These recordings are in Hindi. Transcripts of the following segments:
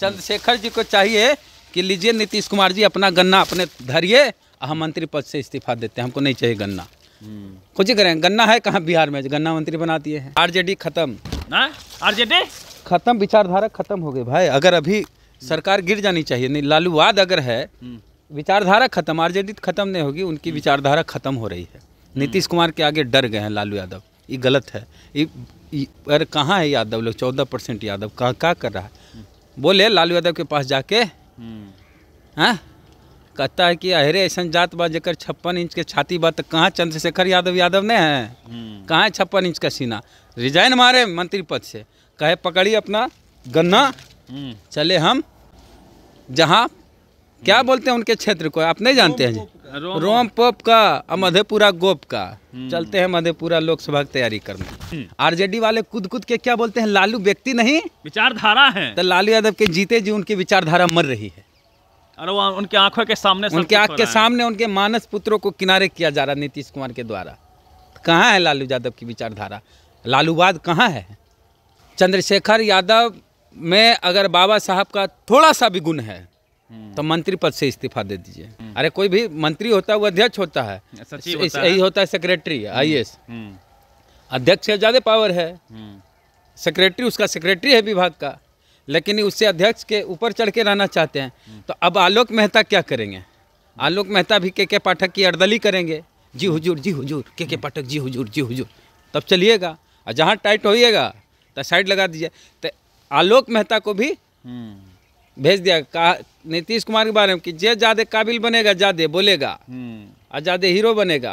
चंद्रशेखर जी को चाहिए कि लीजिए नीतीश कुमार जी अपना गन्ना अपने धरिए हम मंत्री पद से इस्तीफा देते हैं हमको नहीं चाहिए गन्ना कुछ हम्म। ही करें गन्ना है कहाँ बिहार में गन्ना मंत्री बना दिए हैं आरजेडी खत्म आरजेडी खत्म विचारधारा खत्म हो गई भाई अगर अभी सरकार गिर जानी चाहिए नहीं लालूवाद अगर है हम्म। विचारधारा खत्म आरजेडी खत्म नहीं होगी उनकी हम्म। विचारधारा खत्म हो रही है नीतीश कुमार के आगे डर गए हैं लालू यादव ये गलत है ये अरे कहाँ है यादव लोग चौदह परसेंट यादव कहाँ क्या कर रहा है बोले लालू यादव के पास जाके हैं हम्म। हाँ? कहता है कि अहरे ऐसा जात बा जेकर छप्पन इंच के छाती बा तो कहाँ चंद्रशेखर यादव यादव ने है हम्म। कहाँ है छप्पन इंच का सीना रिजाइन मारे मंत्री पद से कहे पकड़ी अपना गन्ना हम्म। चले हम जहाँ क्या बोलते हैं उनके क्षेत्र को आप नहीं जानते हैं जी रोम पोप का और मधेपुरा गोप का हम्म। चलते हैं मधेपुरा लोकसभा की तैयारी करने हम्म। आरजेडी वाले कुद कुद के क्या बोलते हैं लालू व्यक्ति नहीं विचारधारा है तो लालू यादव के जीते जी उनकी विचारधारा मर रही है अरे वो उनके आंखों के सामने उनके आंख के सामने उनके मानस पुत्रों को किनारे किया जा रहा नीतीश कुमार के द्वारा कहाँ है लालू यादव की विचारधारा लालूवाद कहाँ है चंद्रशेखर यादव में अगर बाबा साहब का थोड़ा सा भी गुण है हम्म। तो मंत्री पद से इस्तीफा दे दीजिए अरे कोई भी मंत्री होता है वो अध्यक्ष होता है यही होता है सेक्रेटरी आई एस अध्यक्ष से ज़्यादा पावर है सेक्रेटरी हम्म। उसका सेक्रेटरी है विभाग का लेकिन उससे अध्यक्ष के ऊपर चढ़ के रहना चाहते हैं हम्म। तो अब आलोक मेहता क्या करेंगे आलोक मेहता भी के के पाठक की अड़दली करेंगे जी हुजूर जी हुजूर के के पाठक जी हुजूर जी हुजूर तब चलिएगा और जहाँ टाइट होइएगा तो साइड लगा दीजिए तो आलोक मेहता को भी भेज दिया कहा नीतीश कुमार के बारे में कि जे ज़्यादा काबिल बनेगा ज़्यादा बोलेगा हम्म। और ज़्यादा हीरो बनेगा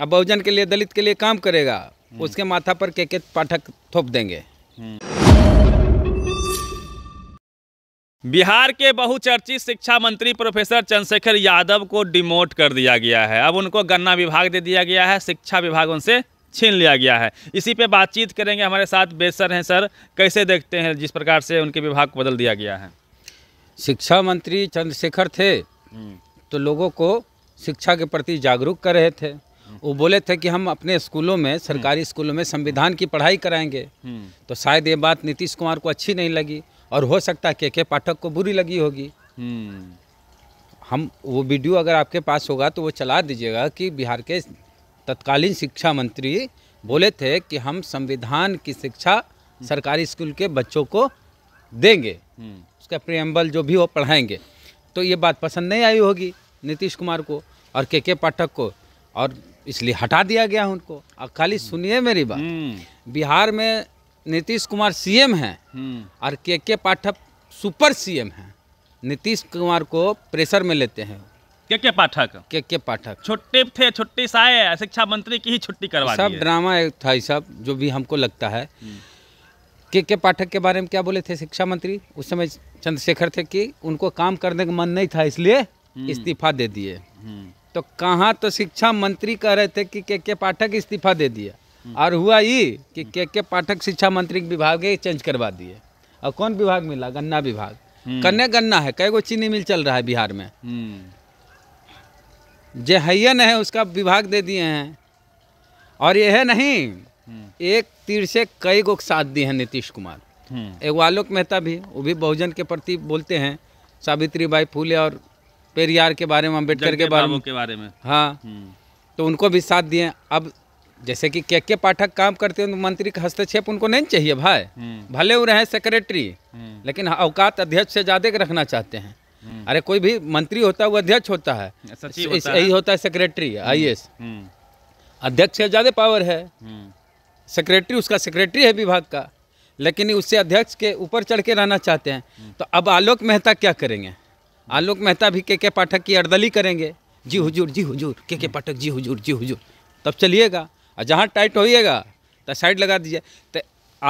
और बहुजन के लिए दलित के लिए काम करेगा हम्म। उसके माथा पर के के पाठक थोप देंगे हम्म। बिहार के बहुचर्चित शिक्षा मंत्री प्रोफेसर चंद्रशेखर यादव को डिमोट कर दिया गया है अब उनको गन्ना विभाग दे दिया गया है शिक्षा विभाग उनसे छीन लिया गया है इसी पे बातचीत करेंगे हमारे साथ बेसर हैं सर कैसे देखते हैं जिस प्रकार से उनके विभाग को बदल दिया गया है शिक्षा मंत्री चंद्रशेखर थे हम्म। तो लोगों को शिक्षा के प्रति जागरूक कर रहे थे हम्म। वो बोले थे कि हम अपने स्कूलों में हम्म। सरकारी स्कूलों में संविधान की पढ़ाई कराएंगे तो शायद ये बात नीतीश कुमार को अच्छी नहीं लगी और हो सकता है के के पाठक को बुरी लगी होगी हम वो वीडियो अगर आपके पास होगा तो वो चला दीजिएगा कि बिहार के तत्कालीन शिक्षा मंत्री बोले थे कि हम संविधान की शिक्षा सरकारी स्कूल के बच्चों को देंगे उसका प्रियम्बल जो भी वो पढ़ाएंगे तो ये बात पसंद नहीं आई होगी नीतीश कुमार को और के के पाठक को और इसलिए हटा दिया गया उनको और खाली हम्म। सुनिए मेरी बात हम्म। बिहार में नीतीश कुमार सीएम हैं हम्म। और के के पाठक सुपर सीएम हैं नीतीश कुमार को प्रेशर में लेते हैं के के पाठक के के पाठक छुट्टी थे छुट्टी से आए शिक्षा मंत्री की ही छुट्टी करवा सब ड्रामा था सब जो भी हमको लगता है के के पाठक के बारे में क्या बोले थे शिक्षा मंत्री उस समय चंद्रशेखर थे कि उनको काम करने का मन नहीं था इसलिए हम्म। इस्तीफा दे दिए हम्म। तो कहाँ तो शिक्षा मंत्री कह रहे थे कि के के पाठक इस्तीफा दे दिया हम्म। और हुआ ये कि के के पाठक शिक्षा मंत्री के विभाग चेंज करवा दिए और कौन विभाग मिला गन्ना विभाग कन्ने गन्ना है कई गो चीनी मिल चल रहा है बिहार में जे हैन है उसका विभाग दे दिए हैं और यह है नहीं एक तीर से कई गो साथ दिए है नीतीश कुमार हम्म। एगो आलोक मेहता भी वो भी बहुजन के प्रति बोलते हैं सावित्री बाई फूले और पेरियार के बारे में अम्बेडकर के बारे में के बारे में हाँ हम्म। तो उनको भी साथ दिए अब जैसे कि के के पाठक काम करते हैं तो मंत्री का हस्तक्षेप उनको नहीं चाहिए भाई हम्म। भले वो रहे सेक्रेटरी लेकिन अवकात अध्यक्ष से ज़्यादा रखना चाहते हैं अरे कोई भी मंत्री होता है वो अध्यक्ष होता है अच्छा, यही होता है सेक्रेटरी आई अध्यक्ष से ज़्यादा पावर है सेक्रेटरी उसका सेक्रेटरी है विभाग का लेकिन उससे अध्यक्ष के ऊपर चढ़ के रहना चाहते हैं तो अब आलोक मेहता क्या करेंगे आलोक मेहता भी के के पाठक की अर्दली करेंगे जी हुजूर जी हुजूर के के पाठक जी हुजूर जी हुजूर तब चलिएगा और जहाँ टाइट होइएगा तो साइड लगा दीजिए तो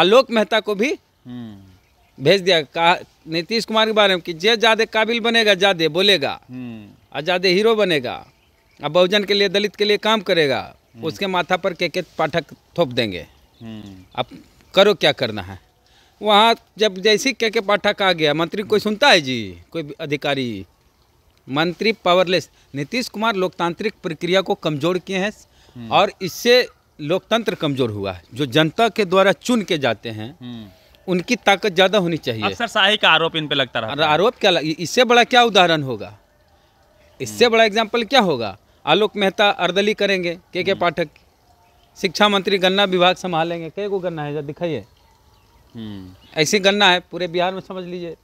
आलोक मेहता को भी हम्म। भेज दिया कहा नीतीश कुमार के बारे में कि जे ज़्यादा काबिल बनेगा ज़्यादा बोलेगा हम्म। और ज़्यादा हीरो बनेगा और बहुजन के लिए दलित के लिए काम करेगा हम्म। उसके माथा पर के के पाठक थोप देंगे हम्म। अब करो क्या करना है वहाँ जब जैसे के के पाठक आ गया मंत्री कोई सुनता है जी कोई अधिकारी मंत्री पावरलेस नीतीश कुमार लोकतांत्रिक प्रक्रिया को कमजोर किए हैं हम्म। और इससे लोकतंत्र कमजोर हुआ है जो जनता के द्वारा चुन के जाते हैं उनकी ताकत ज़्यादा होनी चाहिए अक्सर शाही का आरोप इन पे लगता रहा आरोप क्या इससे बड़ा क्या उदाहरण होगा इससे बड़ा एग्जाम्पल क्या होगा आलोक मेहता अर्दली करेंगे के के हम्म। पाठक शिक्षा मंत्री गन्ना विभाग संभालेंगे कई को गन्ना है दिखाइए हम्म। ऐसी गन्ना है पूरे बिहार में समझ लीजिए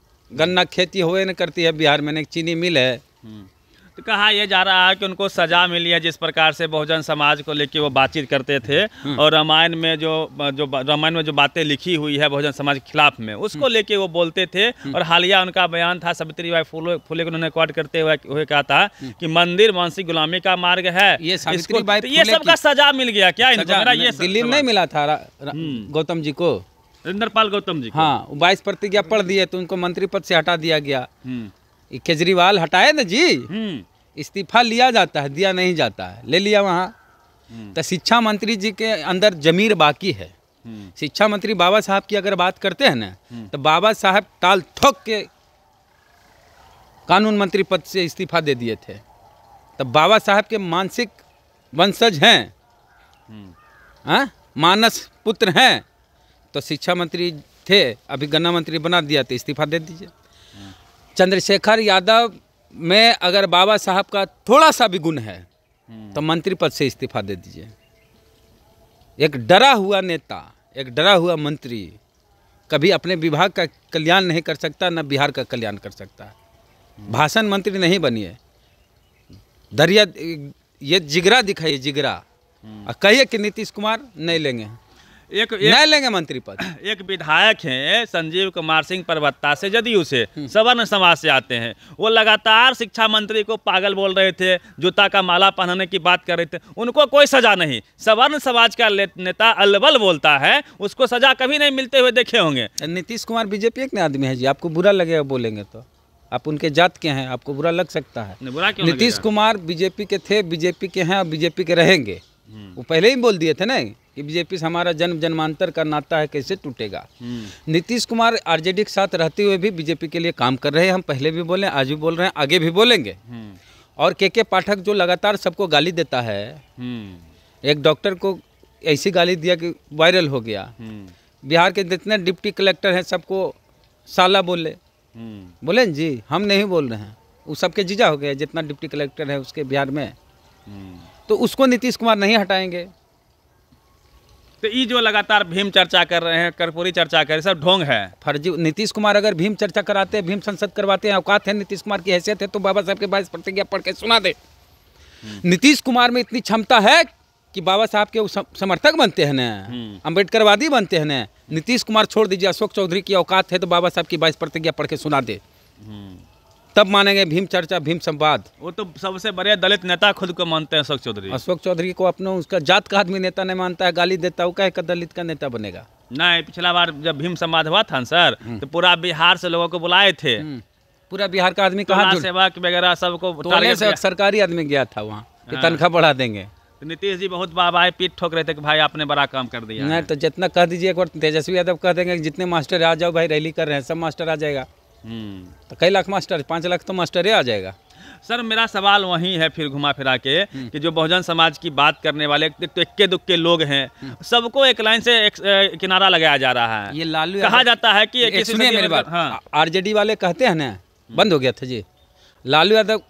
गन्ना खेती होए न करती है बिहार में न चीनी मिल है हम्म। तो कहा यह जा रहा है कि उनको सजा मिली है जिस प्रकार से बहुजन समाज को लेकर वो बातचीत करते थे हम्म। और रामायण में जो जो रामायण में जो बातें लिखी हुई है बहुजन समाज के खिलाफ में उसको हम्म। लेके वो बोलते थे हम्म। और हालिया उनका बयान था सवित्री बाई फूले फूले को उन्होंने रिकॉर्ड करते हुए कहा था कि मंदिर मानसिक गुलामी का मार्ग है ये इसको तो ये सबका सजा मिल गया क्या ये दिल्ली में नहीं मिला था गौतम जी को इंद्रपाल गौतम जी हाँ बाईस प्रतिज्ञा पढ़ दिए तो उनको मंत्री पद से हटा दिया गया केजरीवाल हटाए ना जी हम्म। इस्तीफा लिया जाता है दिया नहीं जाता है ले लिया वहाँ हम्म। तो शिक्षा मंत्री जी के अंदर जमीर बाकी है हम्म। शिक्षा मंत्री बाबा साहब की अगर बात करते हैं ना तो बाबा साहब टाल ठोक के कानून मंत्री पद से इस्तीफा दे दिए थे तब तो बाबा साहब के मानसिक वंशज हैं हाँ? मानस पुत्र हैं तो शिक्षा मंत्री थे अभी गन्ना मंत्री बना दिया तो इस्तीफा दे दीजिए चंद्रशेखर यादव में अगर बाबा साहब का थोड़ा सा भी गुण है तो हम्म। मंत्री पद से इस्तीफा दे दीजिए एक डरा हुआ नेता एक डरा हुआ मंत्री कभी अपने विभाग का कल्याण नहीं कर सकता न बिहार का कल्याण कर सकता हम्म। भाषण मंत्री नहीं बनिए दरिया ये जिगरा दिखाइए जिगरा हम्म। कहिए कि नीतीश कुमार नहीं लेंगे एक, एक नहीं लेंगे मंत्री पद एक विधायक हैं संजीव कुमार सिंह परबत्ता से जदयू से हम्म। सवर्ण समाज से आते हैं वो लगातार शिक्षा मंत्री को पागल बोल रहे थे जूता का माला पहनने की बात कर रहे थे उनको कोई सजा नहीं सवर्ण समाज का नेता अलबल बोलता है उसको सजा कभी नहीं मिलते हुए देखे होंगे नीतीश कुमार बीजेपी के आदमी है जी आपको बुरा लगेगा बोलेंगे तो आप उनके जात के हैं आपको बुरा लग सकता है नीतीश कुमार बीजेपी के थे बीजेपी के हैं और बीजेपी के रहेंगे हम्म। वो पहले ही बोल दिए थे ना कि बीजेपी से हमारा जन्म जन्मांतर का नाता है कैसे टूटेगा हम्म। नीतीश कुमार आरजेडी के साथ रहते हुए भी बीजेपी के लिए काम कर रहे हैं हम पहले भी बोले आज भी बोल रहे हैं आगे भी बोलेंगे हम्म। और के के पाठक जो लगातार सबको गाली देता है हम्म। एक डॉक्टर को ऐसी गाली दिया कि वायरल हो गया बिहार के जितने डिप्टी कलेक्टर हैं सबको साला बोले बोले जी हम नहीं बोल रहे हैं वो सबके जीजा हो गए जितना डिप्टी कलेक्टर है उसके बिहार में तो उसको नीतीश कुमार नहीं हटाएंगे तो ये जो लगातार भीम चर्चा कर रहे हैं कर्पूरी चर्चा कर रहे हैं सब ढोंग है फर्जी नीतीश कुमार अगर भीम चर्चा कराते हैं भीम संसद करवाते हैं औकात है नीतीश कुमार की हैसियत है तो बाबा साहब के बाईस प्रतिज्ञा पढ़ के सुना दे हम्म। नीतीश कुमार में इतनी क्षमता है कि बाबा साहब के समर्थक बनते हैं ना अम्बेडकरवादी हम्म। बनते हैं ना नीतीश कुमार छोड़ दीजिए अशोक चौधरी की औकात है तो बाबा साहब की बाईस प्रतिज्ञा पढ़ के सुना दे हम्म। तब मानेंगे भीम चर्चा भीम संवाद वो तो सबसे बड़े दलित नेता खुद को मानते हैं अशोक चौधरी अशोक चौधरी को अपने उसका जात का आदमी नेता नहीं मानता है गाली देता हुआ का दलित का नेता बनेगा नहीं पिछला बार जब भीम संवाद हुआ था सर हम्म। तो पूरा बिहार से लोगों को बुलाए थे हम्म। पूरा बिहार का आदमी कहा सेवक वगैरह सबको सरकारी आदमी गया था वहाँ हाँ। तनख्वाह बढ़ा देंगे नीतीश जी बहुत बाबा पीठ ठोक रहे थे कि भाई आपने बड़ा काम कर दिया नहीं तो जितना कह दीजिए एक बार तेजस्वी यादव कह देंगे जितने मास्टर आ जाओ भाई रैली कर रहे हैं सब मास्टर आ जाएगा हम्म। तो कई लाख मास्टर पाँच लाख तो मास्टर ही आ जाएगा सर मेरा सवाल वही है फिर घुमा फिरा के हम्म। कि जो बहुजन समाज की बात करने वाले तो, तो इक्के दुक्के लोग हैं हम्म। सबको एक लाइन से एक, किनारा लगाया जा रहा है ये लालू कहा जाता है कि सुनिए मेरे बात हाँ आरजेडी वाले कहते हैं ना बंद हो गया था जी लालू यादव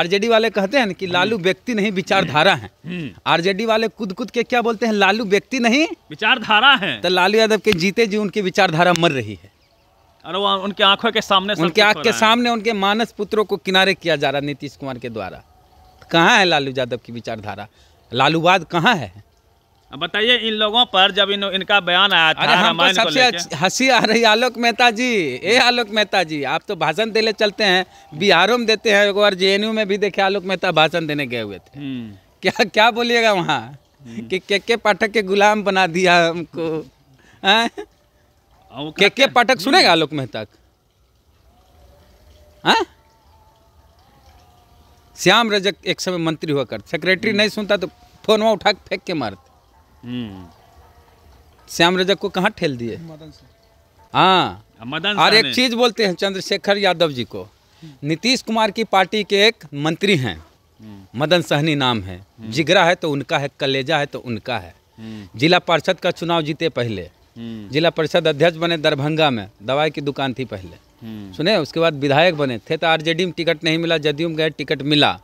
आरजेडी वाले कहते हैं कि लालू व्यक्ति नहीं विचारधारा है आरजेडी वाले कुद कुद के क्या बोलते हैं लालू व्यक्ति नहीं विचारधारा है तो लालू यादव के जीते जी उनकी विचारधारा मर रही है वो उनके आंखों के सामने उनके आंख के सामने उनके मानस पुत्रों को किनारे किया जा रहा नीतीश कुमार के द्वारा तो कहाँ है लालू यादव की विचारधारा लालूवाद कहाँ है बताइए इन लोगों पर जब इन इनका बयान आया था हमको तो सबसे हंसी आ रही आलोक मेहता जी ए आलोक मेहता जी आप तो भाषण देने चलते हैं बिहारों में देते हैं एक बार जे में भी देखे आलोक मेहता भाषण देने गए हुए थे हम्म। क्या क्या बोलिएगा वहाँ हम्म। कि के के पाठक के गुलाम बना दिया हमको हाँ? के के पाठक सुनेगा हम्म। आलोक मेहता हाँ? श्याम रजक एक समय मंत्री हुआ कर सेक्रेटरी हम्म। नहीं सुनता तो फोन वहां उठा फेंक के मारते हम्म। श्याम रजक को कहा ठेल दिए हाँ और एक चीज बोलते हैं चंद्रशेखर यादव जी को नीतीश कुमार की पार्टी के एक मंत्री हैं मदन सहनी नाम है जिगरा है तो उनका है कलेजा है तो उनका है जिला पार्षद का चुनाव जीते पहले हम्म। जिला परिषद अध्यक्ष बने दरभंगा में दवाई की दुकान थी पहले हम्म। सुने उसके बाद विधायक बने थे तो आरजेडी में टिकट नहीं मिला जदयू में गए टिकट मिला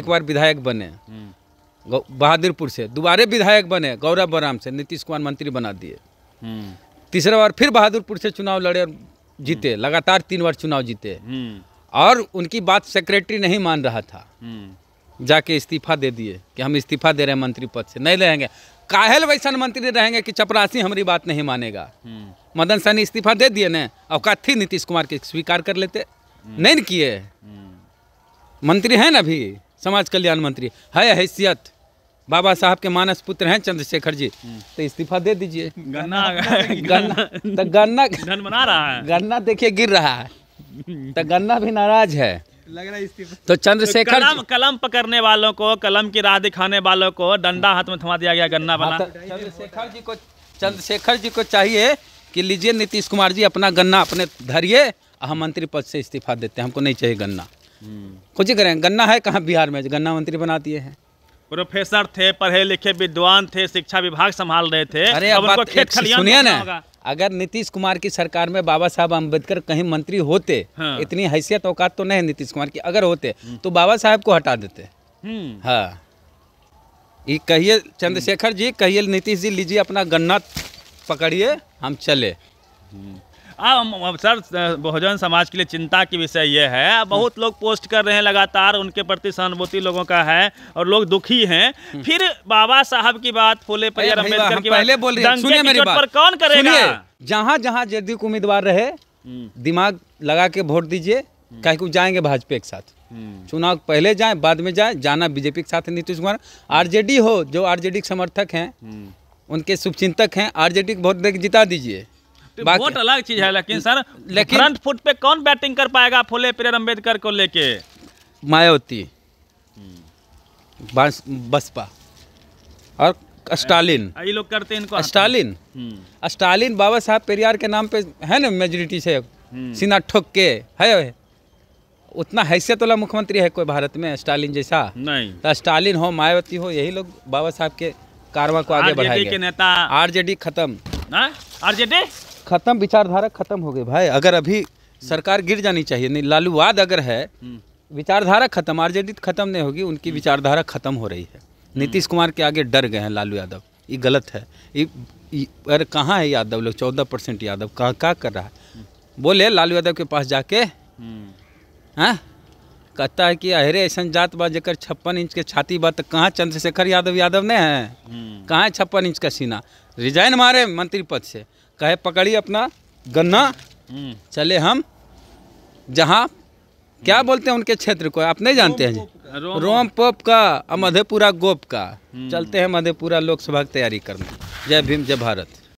एक बार विधायक बने हम्म। बहादुरपुर से दोबारे विधायक बने गौरव बराम से नीतीश कुमार मंत्री बना दिए तीसरा बार फिर बहादुरपुर से चुनाव लड़े और जीते लगातार तीन बार चुनाव जीते और उनकी बात सेक्रेटरी नहीं मान रहा था जाके इस्तीफा दे दिए कि हम इस्तीफा दे रहे हैं मंत्री पद से नहीं रहेंगे काहल वैसा मंत्री रहेंगे कि चपरासी हमारी बात नहीं मानेगा मदन सहनी इस्तीफा दे दिए ने और कथी नीतीश कुमार के स्वीकार कर लेते नहीं न किए मंत्री हैं ना अभी समाज कल्याण मंत्री है हैसियत बाबा साहब के मानस पुत्र हैं चंद्रशेखर जी तो इस्तीफा दे दीजिए गन्ना गन्ना तो गन्ना गन्ना देखिए गिर रहा है तो गन्ना भी नाराज है लग रहा है तो चंद्रशेखर तो कलम कलम पकड़ने वालों को कलम की राह दिखाने वालों को डंडा हाथ में थमा दिया गया गन्ना वाला हाँ, तो चंद्रशेखर जी को चंद्रशेखर जी को चाहिए कि लीजिए नीतीश कुमार जी अपना गन्ना अपने धरिए हम मंत्री पद से इस्तीफा देते हैं हमको नहीं चाहिए गन्ना कुछ हम्म। ही करें गन्ना है कहाँ बिहार में गन्ना मंत्री बना दिए हैं प्रोफेसर थे पढ़े लिखे विद्वान थे शिक्षा विभाग संभाल रहे थे अरे अब उनको खेत खलिया सुनिए ना अगर नीतीश कुमार की सरकार में बाबा साहब अम्बेडकर कहीं मंत्री होते हाँ। इतनी हैसियत औकात तो नहीं नीतीश कुमार की अगर होते हम्म। तो बाबा साहब को हटा देते हम्म। हाँ ये कहिए चंद्रशेखर जी कहिए नीतीश जी लीजिए अपना गन्ना पकड़िए हम चले हम्म। अब सर बहुजन समाज के लिए चिंता की विषय ये है बहुत लोग पोस्ट कर रहे हैं लगातार उनके प्रति सहानुभूति लोगों का है और लोग दुखी हैं हम्म। फिर बाबा साहब की बात फूले अम्बेडकर की पहले बोल मेरी बात पर कौन करेगा जहाँ जहाँ जदयू के उम्मीदवार रहे हम्म। दिमाग लगा के वोट दीजिए हम्म। कहीं को जाएंगे भाजपा के साथ चुनाव पहले जाए बाद में जाए जाना बीजेपी के साथ नीतीश कुमार आरजेडी हो जो आरजेडी के समर्थक हैं उनके शुभचिंतक हैं आरजेडी को वोट दे जिता दीजिए वोट तो अलग चीज है लेकिन सर लेकिन फ्रंट फुट पे कौन बैटिंग कर पाएगा फुले प्रेर अम्बेडकर को लेके मायावती बसपा और स्टालिन ये लोग करते हैं इनको स्टालिन हम्म। स्टालिन बाबा साहब पेरियार के नाम पे है ना मेजोरिटी से हम्म। सीना ठोक के है उतना हैसियत वाला मुख्यमंत्री है कोई भारत में स्टालिन जैसा नहीं तो स्टालिन हो मायावती हो यही लोग बाबा साहब के कारवा को आगे बढ़ाएंगे आरजेडी के नेता आरजेडी खत्म हाँ? आरजेडी खत्म विचारधारा खत्म हो गई भाई अगर अभी सरकार गिर जानी चाहिए नहीं लालूवाद अगर है हम्म। विचारधारा खत्म आरजेडी खत्म नहीं होगी उनकी हम्म। विचारधारा खत्म हो रही है हम्म। नीतीश कुमार के आगे डर गए हैं लालू यादव ये गलत है ये अरे कहाँ है यादव लोग चौदह परसेंट यादव कहाँ क्या कर रहा है बोले लालू यादव के पास जाके हैं हाँ? कहता है कि अरे ऐसा जात बा जकर छप्पन इंच के छाती बात तो कहाँ चंद्रशेखर यादव यादव ने है कहाँ है छप्पन इंच का सीना रिजाइन मारे मंत्री पद से कहे पकड़ी अपना गन्ना हम्म। चले हम जहाँ क्या हम्म। बोलते हैं उनके क्षेत्र को आप नहीं जानते हैं जी रोम, रोम पोप का और मधेपुरा गोप का हम्म। चलते हैं मधेपुरा लोकसभा की तैयारी करने जय भीम जय भारत